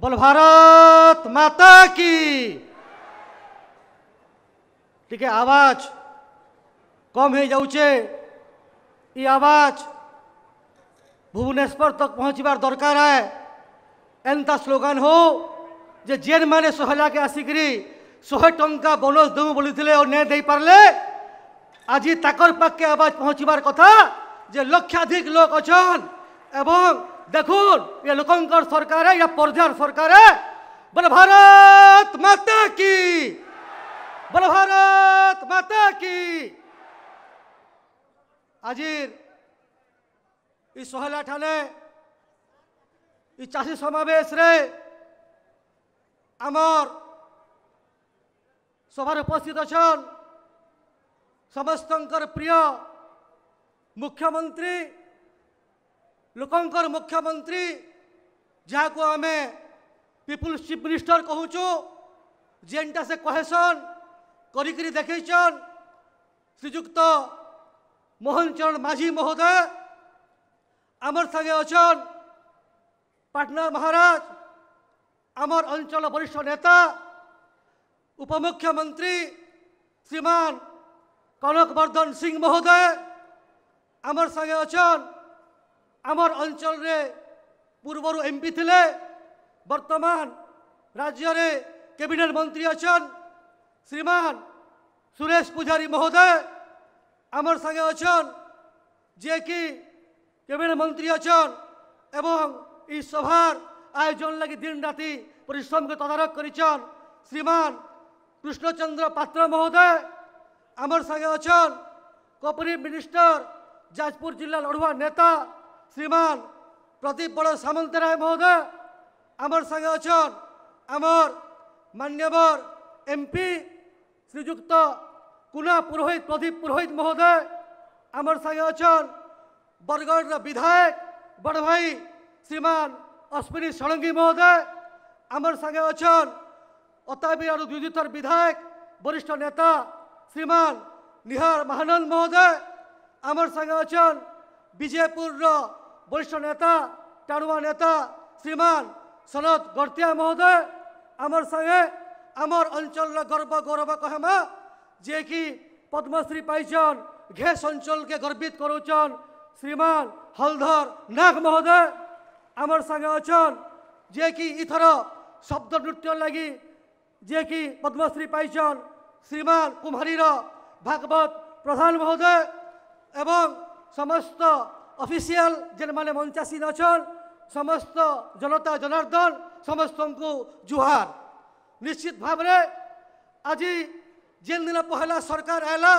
बोल भारत माता की ठीक है आवाज कम हो जाऊे ये आवाज भुवनेश्वर तक पहुँच पहुँचवार दरकार है एंता स्लोगान हो जे जेन मैंने शहे लाख आसिक शहे टा बोनस दे बोली और नहीं दे पारे आज ताक पाखे आवाज पहुँचवार कथा जे लक्षाधिक लोक अच्छा एवं দেখুন এ লোকঙ্কর সরকারে ইয়া পর্যার সরকারে বলে ভারত মাতা কি বলে ভারত মাতা কি আজির এই সোহেলা ঠানে এই চাষী সমাবেশে আমার সভার উপস্থিত অছন সমস্ত প্রিয় মুখ্যমন্ত্রী লোকঙ্কর মুখ্যমন্ত্রী যা আমি ପିପୁଲ୍ସ চিফ মিনিষ্টর কুচু যেটা সে কহেসন করি দেখেছেন শ্রীযুক্ত মোহন চরণ মাঝি মহোদয় আমার সঙ্গে অছন পাটনার মহারাজ আমার অঞ্চল বরিষ্ঠ নেতা উপমুখ্যমন্ত্রী শ্রীমান কনকবর্ধন সিং মহোদয় আমার সঙ্গে অছন আমার অঞ্চলরে পূর্বরু এমপি লে বর্তমান রাজ্যরে ক্যাবিনেট মন্ত্রী অছেন শ্রীমান সুরেশ পূজারী মহোদয় আমার সঙ্গে অছেন যে কি ক্যাবিনেট মন্ত্রী অছেন এবং এই সভার আয়োজন লাগে দিন রাতি পরিশ্রমকে তদারক করেছেন শ্রীমান কৃষ্ণচন্দ্র পাত্র মহোদয় আমার সঙ্গে অছেন কোঅপারেটিভ মিনিস্টার যাজপুর জেলা লড়ুয়া নেতা শ্রীমান প্রদীপ বড় সামন্ত রায় মহোদয় আমার সঙ্গে অছন আমার মান্যবর এমপি শ্রীযুক্ত কুনা পুরোহিত প্রদীপ পুরোহিত মহোদয় আমার সঙ্গে অছন বরগড়ের বিধায়ক বড় ভাই শ্রীমান অশ্বিনী ষড়ঙ্গী মহোদয় আমার সঙ্গে সাথে অতাবি আর দ্বিতীয়র বিধায়ক বরিষ্ঠ নেতা শ্রীমান নিহার মহানন্দ মহোদয় আমার সঙ্গে অছন বিজেপুরর वरिष्ठ नेता टाड़ुआ नेता श्रीमान सनत गर्तिया महोदय आमर सागे आमर अंचल गर्व गव गौरव जे जि पद्मश्री पाइन घेस अंचल के गर्वित गरौछन् श्रीमान हलधर नाग महोदय आमर जे अछन् इथर शब्द नृत्य लागि पद्मश्री पाइन श्रीमान कुमी भागवत भगवत प्रधान महोदय एवं समस्त অফিসিয়াল যে মানে মঞ্চাসী অছন সমস্ত জনতা জনার্দন সমস্ত জুহার নিশ্চিত ভাবে আজি দিন পহেলা সরকার আইলা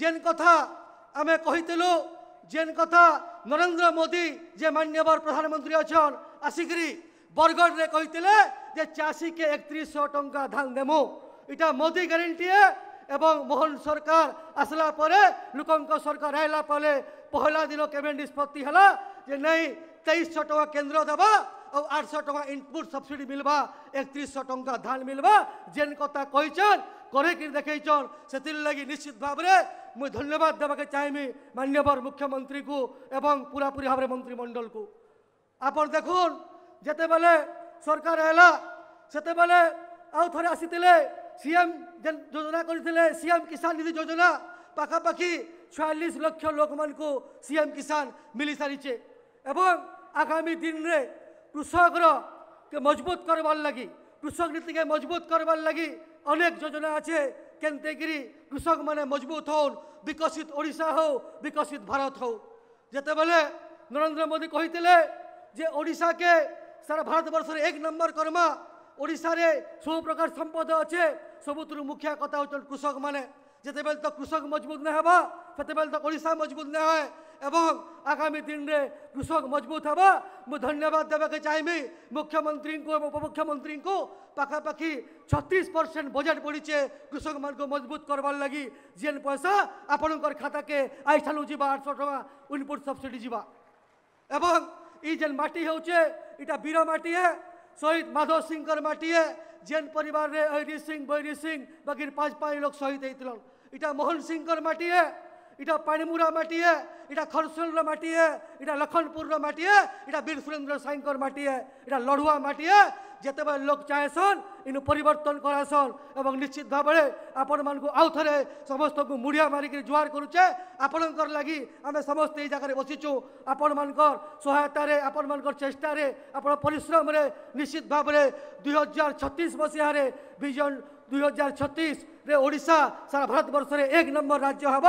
যেন কথা আমি কহিলু যেন কথা নরেন্দ্র মোদি যে মান্যবর প্রধানমন্ত্রী অছন আসিকি বরগড়ে কহিলে যে চাষীকে একত্রিশশো টঙ্কা ধান দেমু এটা মোদি গ্যারেটি এবং মোহন সরকার আসলা পরে লোক সরকার আইলা পরে पहला दिन केबे निष्पत्ति है जे नहीं तेईस सौ केन्द्र देव और आठ सौ इनपुट सब्सिडी मिलवा एकतीस सौ टाँचा धान मिलवा जेन कथा कहीचन कर देखन से लगी निश्चित भाव में मुझे धन्यवाद देवाके चाहमी मान्यवर मुख्यमंत्री को एवं पूरापूरी भाव मंत्रिमंडल को आप देख जिते सरकार है आउ थे आसी सीएम जेन योजना करते सीएम किसान निधि योजना পাখাপাখি ପାଖାପାଖି ଛୟାଳିଶ ଲକ୍ଷ ଲୋକମାନଙ୍କୁ ସିଏମ୍ କିଷାନ ମିଳିସାରିଛେ ଏବଂ ଆଗାମୀ ଦିନରେ କୃଷକର মজবুত করবার ଲାଗି কৃষক নীতিকে মজবুত করবার লাগি অনেক যোজনা আছে কেনতেকি কৃষক মানে মজবুত হন বিকশিত ওড়শা হো বিকশিত ভারত হো যেতবে নরেন্দ্র মোদী কে যে ওড়শাকে সারা ভারতবর্ষের এক নম্বর কর্মা ওড়শার সবু প্রকার সম্পদ আছে সবুত মুখ্য কথা হচ্ছেন কৃষক মানে যেতেবেলে তো কৃষক মজবুত না হব সেতবে তো ওড়শা মজবুত না হয় এবং আগামী দিনে কৃষক মজবুত হব মু ধন্যবাদ দেওয়া চাইমি মুখ্যমন্ত্রী এবং উপমুখ্যমন্ত্রী পাখাপাখি ছত্রিশ পরসেন্ট বজেট বড়িছে কৃষক মানুষ মজবুত করবার লাগি যে পয়সা আপনার খাতাকে আইসানু যা আটশো টাকা ইনপুট সবসিডি যা এবং এই যে মাটি হচ্ছে এটা বীর মাটি হ্যাঁ શહીદ માધવ કરમાટીએ જૈન પરિવારને હરી સિંહ બૈરી સિંહ વગેરે પાંચ પાંચ લોક શહીદ હોઈલ এটা মোহন সিংকর মাটিয়ে এটা পাণিমুড়া মাটিয়ে এটা খরসুলর মাটিয়ে এটা লক্ষণপুরর মাটিয়ে এটা বীর সুরেন্দ্র সাইঙ্কর মাটিয়ে এটা লড়ুয়া মাটিয়ে ଯେତେବେଳେ ଲୋକ ଚାହେଁସନ୍ ଇନୁ ପରିବର୍ତ୍ତନ କରାସନ୍ ଏବଂ ନିଶ୍ଚିତ ଭାବରେ ଆପଣମାନଙ୍କୁ ଆଉ ଥରେ ସମସ୍ତଙ୍କୁ ମୁଡ଼ିଆ ମାରିକି ଜୁହାର କରୁଛେ ଆପଣଙ୍କର ଲାଗି ଆମେ ସମସ୍ତେ ଏଇ ଜାଗାରେ ବସିଛୁ ଆପଣମାନଙ୍କର ସହାୟତାରେ ଆପଣମାନଙ୍କର ଚେଷ୍ଟାରେ ଆପଣ ପରିଶ୍ରମରେ ନିଶ୍ଚିତ ଭାବରେ ଦୁଇ ହଜାର ଛତିଶ ମସିହାରେ ଭିଜନ ଦୁଇ ହଜାର ଛତିଶ ओडा सारा भारतवर्षर एक नंबर राज्य हम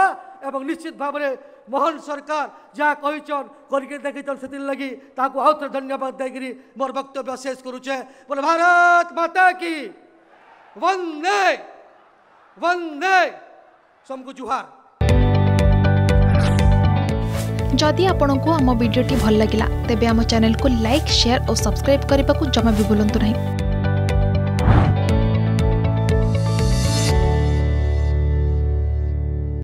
एवं निश्चित भाव में मोहन सरकार जहाँ कहीचन कर देखीचन से लगी ताको आउ थे धन्यवाद देकर मोर वक्तव्य शेष करुचे बोले भारत माता की वंदे वंदे सबको जुहार जदि आपण को आम भिडी भल लगा तेब आम चेल को लाइक सेयार और सब्सक्राइब करने को जमा भी बुलां नहीं